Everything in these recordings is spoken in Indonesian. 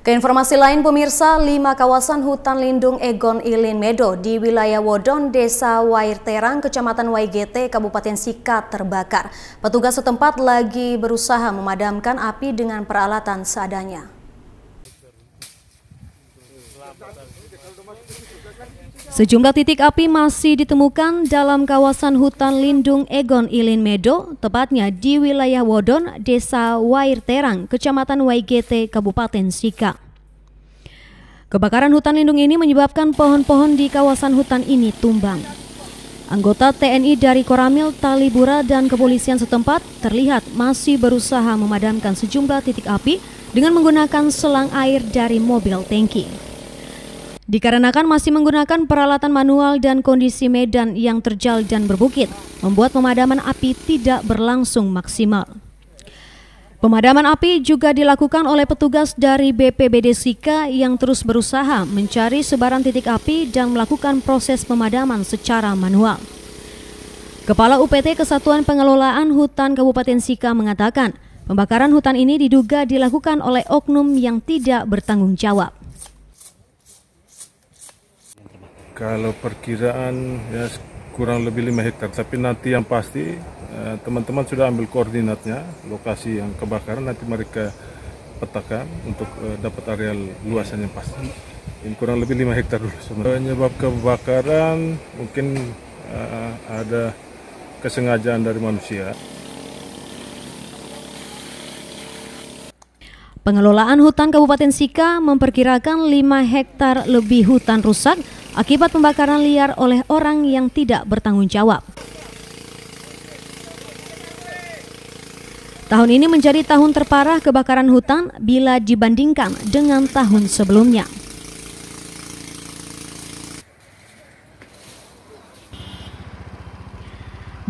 Ke informasi lain pemirsa, lima kawasan hutan lindung Egon Ilin Medo di wilayah Wodon, Desa Wair Terang, Kecamatan YGT, Kabupaten Sika terbakar. Petugas setempat lagi berusaha memadamkan api dengan peralatan seadanya. Sejumlah titik api masih ditemukan dalam kawasan hutan lindung Egon Ilin Medo, tepatnya di wilayah Wodon, Desa Wair Terang, Kecamatan Waigete, Kabupaten Sika. Kebakaran hutan lindung ini menyebabkan pohon-pohon di kawasan hutan ini tumbang. Anggota TNI dari Koramil, Talibura, dan kepolisian setempat terlihat masih berusaha memadamkan sejumlah titik api dengan menggunakan selang air dari mobil tanki. Dikarenakan masih menggunakan peralatan manual dan kondisi medan yang terjal dan berbukit, membuat pemadaman api tidak berlangsung maksimal. Pemadaman api juga dilakukan oleh petugas dari BPBD Sika yang terus berusaha mencari sebaran titik api dan melakukan proses pemadaman secara manual. Kepala UPT Kesatuan Pengelolaan Hutan Kabupaten Sika mengatakan, pembakaran hutan ini diduga dilakukan oleh oknum yang tidak bertanggung jawab. kalau perkiraan ya kurang lebih 5 hektar tapi nanti yang pasti eh, teman-teman sudah ambil koordinatnya lokasi yang kebakaran nanti mereka petakan untuk eh, dapat areal luasannya yang pasti ini kurang lebih 5 hektar dulu sebenarnya penyebab kebakaran mungkin eh, ada kesengajaan dari manusia Pengelolaan hutan Kabupaten Sika memperkirakan 5 hektar lebih hutan rusak akibat pembakaran liar oleh orang yang tidak bertanggung jawab. Tahun ini menjadi tahun terparah kebakaran hutan bila dibandingkan dengan tahun sebelumnya.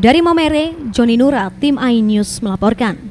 Dari Momere, Joni Nura, tim AI News melaporkan.